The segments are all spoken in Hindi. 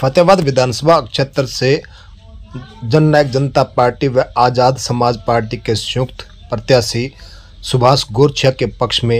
फतेहाबाद विधानसभा क्षेत्र से जननायक जनता पार्टी व आज़ाद समाज पार्टी के संयुक्त प्रत्याशी सुभाष गोरछिया के पक्ष में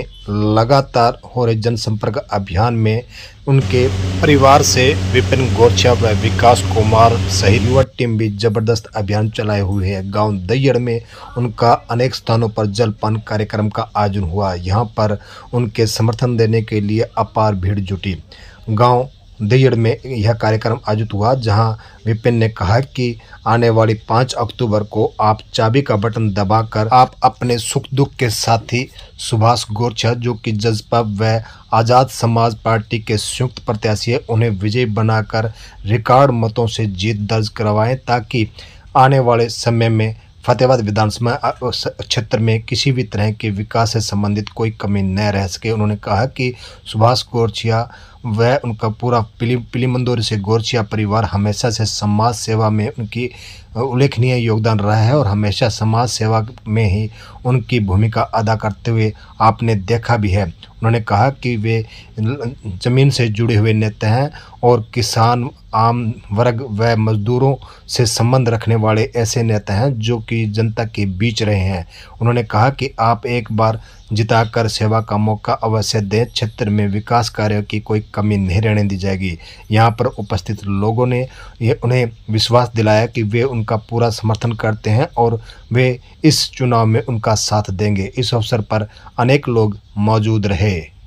लगातार हो रहे जनसंपर्क अभियान में उनके परिवार से विपिन गोरछिया व विकास कुमार सहित युवा टीम भी जबरदस्त अभियान चलाए हुए है गांव दैयड़ में उनका अनेक स्थानों पर जलपान कार्यक्रम का आयोजन हुआ यहां पर उनके समर्थन देने के लिए अपार भीड़ जुटी गांव दियड़ में यह कार्यक्रम आयोजित हुआ जहां विपिन ने कहा कि आने वाली पाँच अक्टूबर को आप चाबी का बटन दबाकर आप अपने सुख दुख के साथी सुभाष गोरछा जो कि जजपा व आज़ाद समाज पार्टी के संयुक्त प्रत्याशी है उन्हें विजय बनाकर रिकॉर्ड मतों से जीत दर्ज करवाएं ताकि आने वाले समय में फतेहाबाद विधानसभा क्षेत्र में किसी भी तरह के विकास से संबंधित कोई कमी न रह सके उन्होंने कहा कि सुभाष गोरछिया व उनका पूरा पिली पिलीमंदोर से गोरछिया परिवार हमेशा से समाज सेवा में उनकी उल्लेखनीय योगदान रहा है और हमेशा समाज सेवा में ही उनकी भूमिका अदा करते हुए आपने देखा भी है उन्होंने कहा कि वे ज़मीन से जुड़े हुए नेता हैं और किसान आम वर्ग व मज़दूरों से संबंध रखने वाले ऐसे नेता हैं जो कि जनता के बीच रहे हैं उन्होंने कहा कि आप एक बार जिताकर सेवा का मौका अवश्य दें क्षेत्र में विकास कार्यों की कोई कमी नहीं रहने दी जाएगी यहाँ पर उपस्थित लोगों ने ये उन्हें विश्वास दिलाया कि वे उनका पूरा समर्थन करते हैं और वे इस चुनाव में उनका साथ देंगे इस अवसर पर अनेक लोग मौजूद रहे